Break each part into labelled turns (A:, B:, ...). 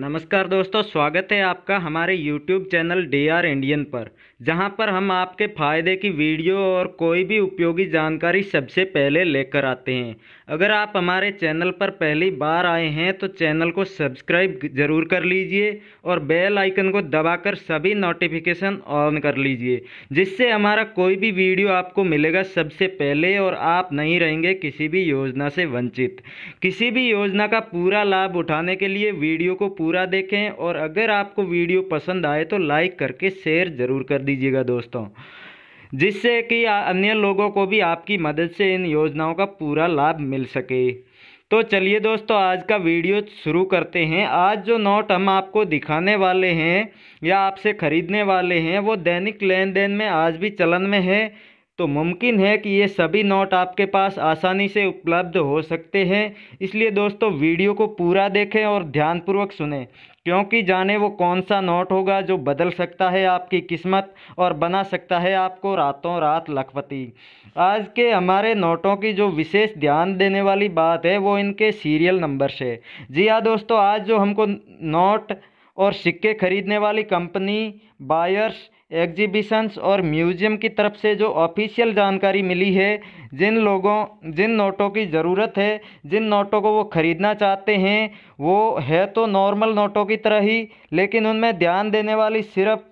A: नमस्कार दोस्तों स्वागत है आपका हमारे YouTube channel D R Indian पर जहां पर हम आपके फ़ायदे की वीडियो और कोई भी उपयोगी जानकारी सबसे पहले लेकर आते हैं अगर आप हमारे चैनल पर पहली बार आए हैं तो चैनल को सब्सक्राइब ज़रूर कर लीजिए और बेल आइकन को दबाकर सभी नोटिफिकेशन ऑन कर लीजिए जिससे हमारा कोई भी वीडियो आपको मिलेगा सबसे पहले और आप नहीं रहेंगे किसी भी योजना से वंचित किसी भी योजना का पूरा लाभ उठाने के लिए वीडियो को पूरा देखें और अगर आपको वीडियो पसंद आए तो लाइक करके शेयर ज़रूर कर दीजिएगा दोस्तों जिससे कि अन्य लोगों को भी आपकी मदद से इन योजनाओं का पूरा लाभ मिल सके तो चलिए दोस्तों आज का वीडियो शुरू करते हैं आज जो नोट हम आपको दिखाने वाले हैं या आपसे ख़रीदने वाले हैं वो दैनिक लेन देन में आज भी चलन में है तो मुमकिन है कि ये सभी नोट आपके पास आसानी से उपलब्ध हो सकते हैं इसलिए दोस्तों वीडियो को पूरा देखें और ध्यानपूर्वक सुने क्योंकि जाने वो कौन सा नोट होगा जो बदल सकता है आपकी किस्मत और बना सकता है आपको रातों रात लखपति आज के हमारे नोटों की जो विशेष ध्यान देने वाली बात है वो इनके सीरियल नंबर से जी हाँ दोस्तों आज जो हमको नोट और सिक्के खरीदने वाली कंपनी बायर्स एग्जीबिशंस और म्यूजियम की तरफ से जो ऑफिशियल जानकारी मिली है जिन लोगों जिन नोटों की ज़रूरत है जिन नोटों को वो ख़रीदना चाहते हैं वो है तो नॉर्मल नोटों की तरह ही लेकिन उनमें ध्यान देने वाली सिर्फ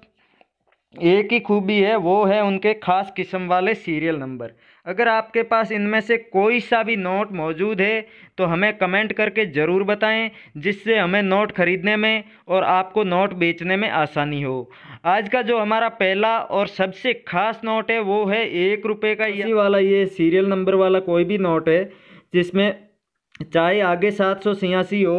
A: एक ही खूबी है वो है उनके खास किस्म वाले सीरियल नंबर अगर आपके पास इनमें से कोई सा भी नोट मौजूद है तो हमें कमेंट करके ज़रूर बताएं जिससे हमें नोट ख़रीदने में और आपको नोट बेचने में आसानी हो आज का जो हमारा पहला और सबसे ख़ास नोट है वो है एक रुपये का ये वाला ये सीरियल नंबर वाला कोई भी नोट है जिसमें चाहे आगे सात सौ हो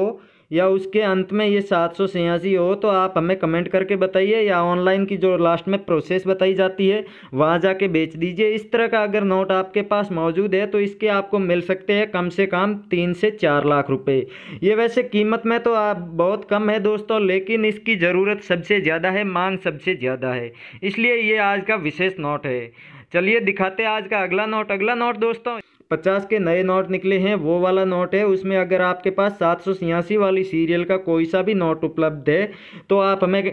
A: या उसके अंत में ये सात सौ छियासी हो तो आप हमें कमेंट करके बताइए या ऑनलाइन की जो लास्ट में प्रोसेस बताई जाती है वहाँ जाके बेच दीजिए इस तरह का अगर नोट आपके पास मौजूद है तो इसके आपको मिल सकते हैं कम से कम तीन से चार लाख रुपये ये वैसे कीमत में तो आप बहुत कम है दोस्तों लेकिन इसकी ज़रूरत सबसे ज़्यादा है मांग सबसे ज़्यादा है इसलिए ये आज का विशेष नोट है चलिए दिखाते हैं आज का अगला नोट अगला नोट दोस्तों पचास के नए नोट निकले हैं वो वाला नोट है उसमें अगर आपके पास सात सौ छियासी वाली सीरियल का कोई सा भी नोट उपलब्ध है तो आप हमें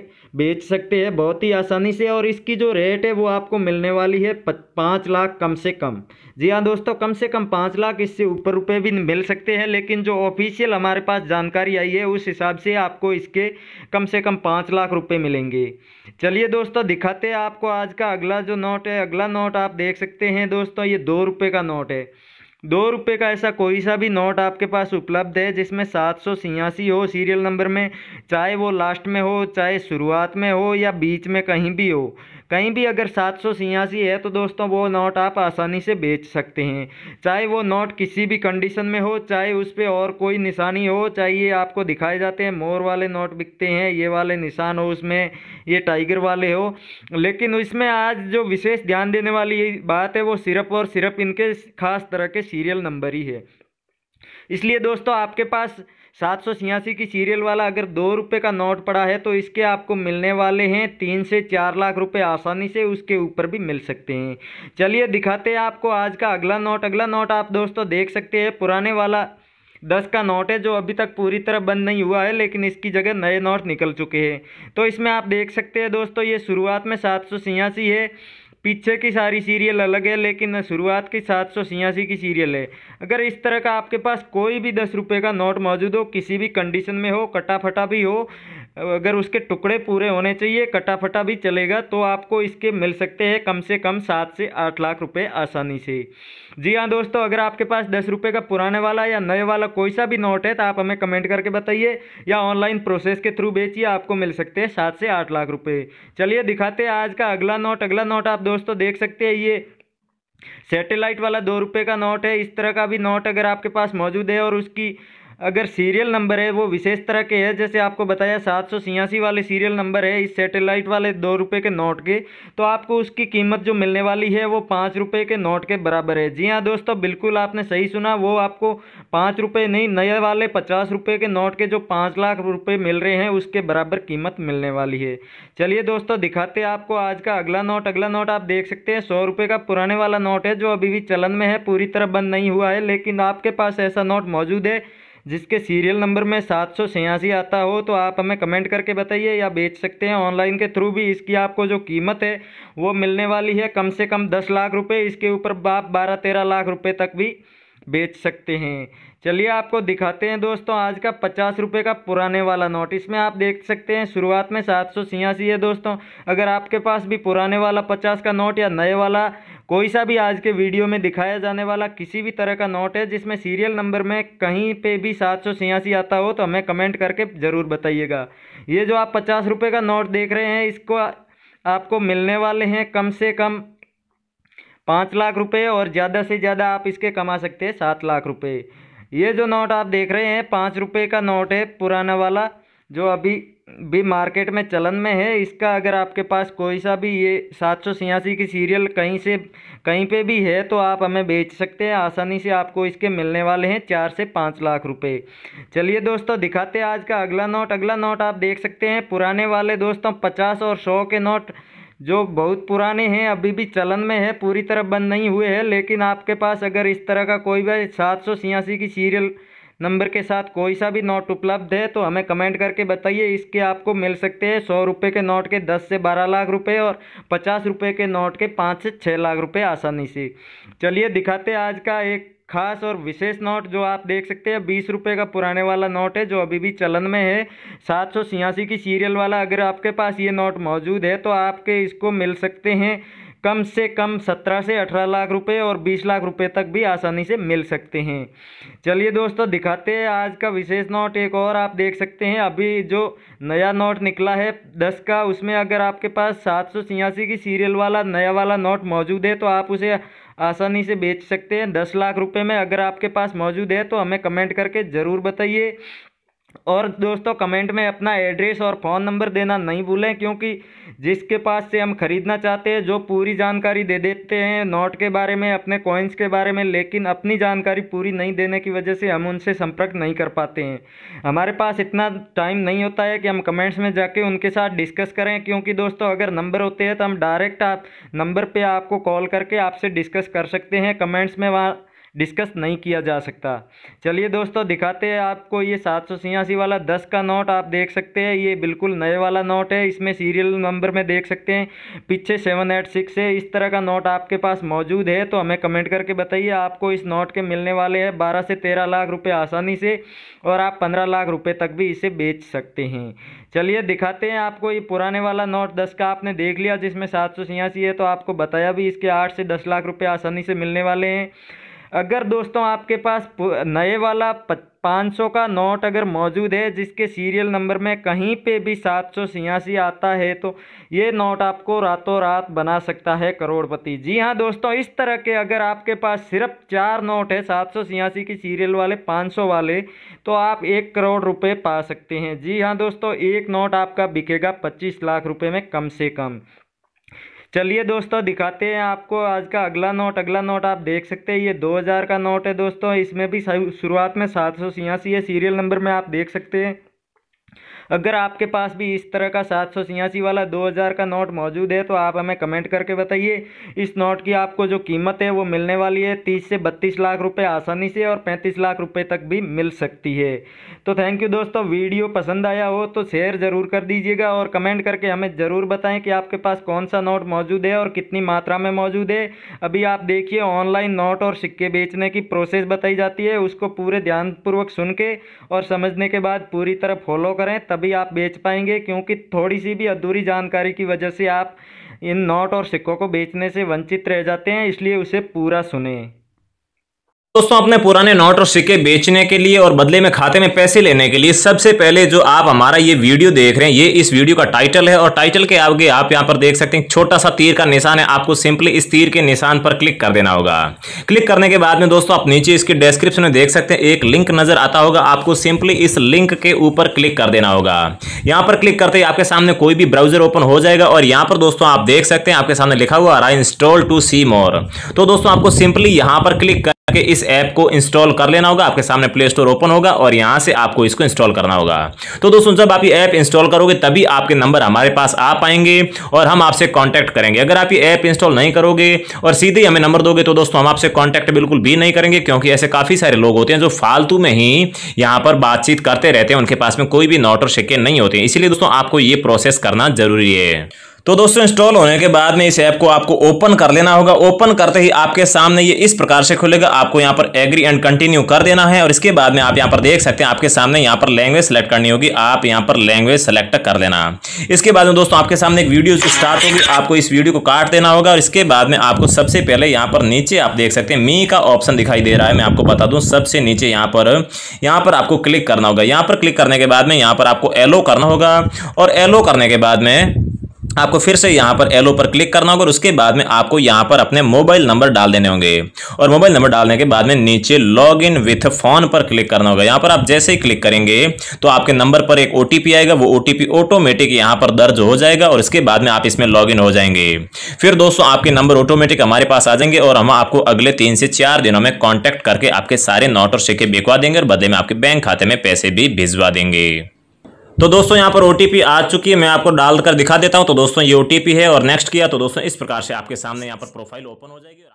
A: बेच सकते हैं बहुत ही आसानी से और इसकी जो रेट है वो आपको मिलने वाली है पाँच लाख कम से कम जी हाँ दोस्तों कम से कम पाँच लाख इससे ऊपर रुपए भी मिल सकते हैं लेकिन जो ऑफिशियल हमारे पास जानकारी आई है उस हिसाब से आपको इसके कम से कम पाँच लाख रुपए मिलेंगे चलिए दोस्तों दिखाते हैं आपको आज का अगला जो नोट है अगला नोट आप देख सकते हैं दोस्तों ये दो रुपये का नोट है दो रुपये का ऐसा कोई सा भी नोट आपके पास उपलब्ध है जिसमें सात सौ छियासी हो सीरियल नंबर में चाहे वो लास्ट में हो चाहे शुरुआत में हो या बीच में कहीं भी हो कहीं भी अगर सात सौ छियासी है तो दोस्तों वो नोट आप आसानी से बेच सकते हैं चाहे वो नोट किसी भी कंडीशन में हो चाहे उस पर और कोई निशानी हो चाहे ये आपको दिखाए जाते हैं मोर वाले नोट बिकते हैं ये वाले निशान हो उसमें ये टाइगर वाले हो लेकिन इसमें आज जो विशेष ध्यान देने वाली बात है वो सिर्फ और सिर्फ इनके खास तरह के सीरियल नंबर ही है इसलिए दोस्तों आपके पास सात सौ छियासी की सीरियल वाला अगर दो रुपये का नोट पड़ा है तो इसके आपको मिलने वाले हैं तीन से चार लाख रुपए आसानी से उसके ऊपर भी मिल सकते हैं चलिए दिखाते हैं आपको आज का अगला नोट अगला नोट आप दोस्तों देख सकते हैं पुराने वाला दस का नोट है जो अभी तक पूरी तरह बंद नहीं हुआ है लेकिन इसकी जगह नए नोट निकल चुके हैं तो इसमें आप देख सकते हैं दोस्तों ये शुरुआत में सात सौ छियासी है पीछे की सारी सीरियल अलग है लेकिन शुरुआत की सात सौ छियासी की सीरियल है अगर इस तरह का आपके पास कोई भी दस रुपये का नोट मौजूद हो किसी भी कंडीशन में हो कटाफटा भी हो अगर उसके टुकड़े पूरे होने चाहिए कटाफटा भी चलेगा तो आपको इसके मिल सकते हैं कम से कम सात से आठ लाख रुपए आसानी से जी हाँ दोस्तों अगर आपके पास दस रुपये का पुराने वाला या नए वाला कोई सा भी नोट है तो आप हमें कमेंट करके बताइए या ऑनलाइन प्रोसेस के थ्रू बेचिए आपको मिल सकते हैं सात से आठ लाख रुपये चलिए दिखाते हैं आज का अगला नोट अगला नोट आप दोस्तों देख सकते हैं ये सैटेलाइट वाला दो रुपये का नोट है इस तरह का भी नोट अगर आपके पास मौजूद है और उसकी अगर सीरियल नंबर है वो विशेष तरह के है जैसे आपको बताया सात सौ छियासी वाले सीरियल नंबर है इस सैटेलाइट वाले दो रुपये के नोट के तो आपको उसकी कीमत जो मिलने वाली है वो पाँच रुपये के नोट के बराबर है जी हाँ दोस्तों बिल्कुल आपने सही सुना वो आपको पाँच रुपये नहीं नए वाले पचास रुपये के नोट के जो पाँच लाख रुपये मिल रहे हैं उसके बराबर कीमत मिलने वाली है चलिए दोस्तों दिखाते हैं आपको आज का अगला नोट अगला नोट आप देख सकते हैं सौ रुपये का पुराने वाला नोट है जो अभी भी चलन में है पूरी तरह बंद नहीं हुआ है लेकिन आपके पास ऐसा नोट मौजूद है जिसके सीरियल नंबर में सात सौ छियासी आता हो तो आप हमें कमेंट करके बताइए या बेच सकते हैं ऑनलाइन के थ्रू भी इसकी आपको जो कीमत है वो मिलने वाली है कम से कम दस लाख रुपए इसके ऊपर आप बारह तेरह लाख रुपए तक भी बेच सकते हैं चलिए आपको दिखाते हैं दोस्तों आज का पचास रुपये का पुराने वाला नोट इसमें आप देख सकते हैं शुरुआत में सात सौ छियासी है दोस्तों अगर आपके पास भी पुराने वाला पचास का नोट या नए वाला कोई सा भी आज के वीडियो में दिखाया जाने वाला किसी भी तरह का नोट है जिसमें सीरियल नंबर में कहीं पे भी सात सौ छियासी आता हो तो हमें कमेंट करके ज़रूर बताइएगा ये जो आप पचास रुपये का नोट देख रहे हैं इसको आपको मिलने वाले हैं कम से कम पाँच लाख रुपए और ज़्यादा से ज़्यादा आप इसके कमा सकते हैं सात लाख रुपए ये जो नोट आप देख रहे हैं पाँच रुपये का नोट है पुराना वाला जो अभी भी मार्केट में चलन में है इसका अगर आपके पास कोई सा भी ये सात सौ छियासी की सीरियल कहीं से कहीं पे भी है तो आप हमें बेच सकते हैं आसानी से आपको इसके मिलने वाले हैं चार से पाँच लाख रुपए चलिए दोस्तों दिखाते हैं आज का अगला नोट अगला नोट आप देख सकते हैं पुराने वाले दोस्तों पचास और सौ के नोट जो बहुत पुराने हैं अभी भी चलन में है पूरी तरह बंद नहीं हुए हैं लेकिन आपके पास अगर इस तरह का कोई भी सात सौ छियासी की सीरियल नंबर के साथ कोई सा भी नोट उपलब्ध है तो हमें कमेंट करके बताइए इसके आपको मिल सकते हैं सौ रुपये के नोट के दस से बारह लाख रुपए और पचास रुपये के नोट के पाँच से छः लाख रुपए आसानी से चलिए दिखाते आज का एक खास और विशेष नोट जो आप देख सकते हैं बीस रुपये का पुराने वाला नोट है जो अभी भी चलन में है सात सौ छियासी की सीरियल वाला अगर आपके पास ये नोट मौजूद है तो आपके इसको मिल सकते हैं कम से कम सत्रह से अठारह लाख रुपए और बीस लाख रुपए तक भी आसानी से मिल सकते हैं चलिए दोस्तों दिखाते हैं आज का विशेष नोट एक और आप देख सकते हैं अभी जो नया नोट निकला है दस का उसमें अगर आपके पास सात सौ छियासी की सीरियल वाला नया वाला नोट मौजूद है तो आप उसे आसानी से बेच सकते हैं दस लाख रुपये में अगर आपके पास मौजूद है तो हमें कमेंट करके ज़रूर बताइए और दोस्तों कमेंट में अपना एड्रेस और फ़ोन नंबर देना नहीं भूलें क्योंकि जिसके पास से हम ख़रीदना चाहते हैं जो पूरी जानकारी दे देते हैं नोट के बारे में अपने कॉइन्स के बारे में लेकिन अपनी जानकारी पूरी नहीं देने की वजह से हम उनसे संपर्क नहीं कर पाते हैं हमारे पास इतना टाइम नहीं होता है कि हम कमेंट्स में जाके उनके साथ डिस्कस करें क्योंकि दोस्तों अगर नंबर होते हैं तो हम डायरेक्ट आप नंबर पर आपको कॉल करके आपसे डिस्कस कर सकते हैं कमेंट्स में वहाँ डिस्कस नहीं किया जा सकता चलिए दोस्तों दिखाते हैं आपको ये सात सौ छियासी वाला दस का नोट आप देख सकते हैं ये बिल्कुल नए वाला नोट है इसमें सीरियल नंबर में देख सकते हैं पीछे सेवन एट सिक्स है इस तरह का नोट आपके पास मौजूद है तो हमें कमेंट करके बताइए आपको इस नोट के मिलने वाले हैं बारह से तेरह लाख रुपये आसानी से और आप पंद्रह लाख रुपये तक भी इसे बेच सकते हैं चलिए दिखाते हैं आपको ये पुराने वाला नोट दस का आपने देख लिया जिसमें सात सौ छियासी है तो आपको बताया भी इसके आठ से दस लाख रुपये आसानी से मिलने वाले हैं अगर दोस्तों आपके पास नए वाला पाँच सौ का नोट अगर मौजूद है जिसके सीरियल नंबर में कहीं पे भी सात सौ छियासी आता है तो ये नोट आपको रातों रात बना सकता है करोड़पति जी हाँ दोस्तों इस तरह के अगर आपके पास सिर्फ चार नोट है सात सौ छियासी के सीरियल वाले पाँच सौ वाले तो आप एक करोड़ रुपए पा सकते हैं जी हाँ दोस्तों एक नोट आपका बिकेगा पच्चीस लाख रुपये में कम से कम चलिए दोस्तों दिखाते हैं आपको आज का अगला नोट अगला नोट आप देख सकते हैं ये 2000 का नोट है दोस्तों इसमें भी शुरुआत में सात सौ छियासी है सीरियल नंबर में आप देख सकते हैं अगर आपके पास भी इस तरह का सात सौ छियासी वाला दो हज़ार का नोट मौजूद है तो आप हमें कमेंट करके बताइए इस नोट की आपको जो कीमत है वो मिलने वाली है तीस से बत्तीस लाख रुपये आसानी से और पैंतीस लाख रुपये तक भी मिल सकती है तो थैंक यू दोस्तों वीडियो पसंद आया हो तो शेयर ज़रूर कर दीजिएगा और कमेंट करके हमें ज़रूर बताएँ कि आपके पास कौन सा नोट मौजूद है और कितनी मात्रा में मौजूद है अभी आप देखिए ऑनलाइन नोट और सिक्के बेचने की प्रोसेस बताई जाती है उसको पूरे ध्यानपूर्वक सुन के और समझने के बाद पूरी तरह फॉलो करें तब तभी आप बेच पाएंगे क्योंकि थोड़ी सी भी अधूरी जानकारी की वजह से आप इन नोट और सिक्कों को बेचने से वंचित रह जाते हैं इसलिए उसे पूरा सुने
B: दोस्तों अपने पुराने नोट और सिक्के बेचने के लिए और बदले में खाते में पैसे लेने के लिए सबसे पहले जो आप हमारा ये वीडियो देख रहे हैं ये इस वीडियो का टाइटल है और टाइटल के आगे आप यहाँ पर देख सकते हैं छोटा सा तीर का निशान है आपको सिंपली इस तीर के निशान पर क्लिक कर देना होगा क्लिक करने के बाद में दोस्तों आप नीचे इसके डिस्क्रिप्शन में देख सकते हैं एक लिंक नजर आता होगा आपको सिंपली इस लिंक के ऊपर क्लिक कर देना होगा यहाँ पर क्लिक करते ही आपके सामने कोई भी ब्राउजर ओपन हो जाएगा और यहाँ पर दोस्तों आप देख सकते हैं आपके सामने लिखा हुआ इंस्टॉल टू सी मोर तो दोस्तों आपको सिंपली यहाँ पर क्लिक करके इस इस ऐप को इंस्टॉल कर लेना होगा आपके सामने प्ले स्टोर ओपन होगा और यहां से आपको इसको इंस्टॉल करना होगा तो दोस्तों जब आप ये ऐप इंस्टॉल करोगे तभी आपके नंबर हमारे पास आ पाएंगे और हम आपसे कॉन्टैक्ट करेंगे अगर आप ये ऐप इंस्टॉल नहीं करोगे और सीधे हमें नंबर दोगे तो दोस्तों हम आपसे कॉन्टैक्ट बिल्कुल भी नहीं करेंगे क्योंकि ऐसे काफ़ी सारे लोग होते हैं जो फालतू में ही यहां पर बातचीत करते रहते हैं उनके पास में कोई भी नोट और शिके नहीं होते इसलिए दोस्तों आपको ये प्रोसेस करना जरूरी है तो दोस्तों इंस्टॉल होने के बाद में इस ऐप को आपको ओपन कर लेना होगा ओपन करते ही आपके सामने ये इस प्रकार से खुलेगा आपको यहाँ पर एग्री एंड कंटिन्यू कर देना है और इसके बाद में आप यहाँ पर देख सकते हैं आपके सामने यहाँ पर लैंग्वेज सेलेक्ट करनी होगी आप यहाँ पर लैंग्वेज सेलेक्ट कर लेना इसके बाद में दोस्तों आपके सामने एक वीडियो स्टार्ट होगी आपको इस वीडियो को काट देना होगा और इसके बाद में आपको सबसे पहले यहाँ पर नीचे आप देख सकते हैं मी का ऑप्शन दिखाई दे रहा है मैं आपको बता दूँ सबसे नीचे यहाँ पर यहाँ पर आपको क्लिक करना होगा यहाँ पर क्लिक करने के बाद में यहाँ पर आपको एलो करना होगा और एलो करने के बाद में आपको फिर से यहाँ पर एलो पर क्लिक करना होगा और उसके बाद में आपको यहाँ पर अपने मोबाइल नंबर डाल देने होंगे और मोबाइल नंबर डालने के बाद में नीचे लॉग इन विथ फोन पर क्लिक करना होगा यहाँ पर आप जैसे ही क्लिक करेंगे तो आपके नंबर पर एक ओटीपी आएगा वो ओटीपी ऑटोमेटिक यहाँ पर दर्ज हो जाएगा और इसके बाद में आप इसमें लॉग हो जाएंगे फिर दोस्तों आपके नंबर ऑटोमेटिक हमारे पास आ जाएंगे और हम आपको अगले तीन से चार दिनों में कॉन्टैक्ट करके आपके सारे नोट और सिक्के बिकवा देंगे और बदले में आपके बैंक खाते में पैसे भी भिजवा देंगे तो दोस्तों यहाँ पर ओटीपी आ चुकी है मैं आपको डाल कर दिखा देता हूँ तो दोस्तों ये ओटीपी है और नेक्स्ट किया तो दोस्तों इस प्रकार से आपके सामने यहाँ पर प्रोफाइल ओपन हो जाएगी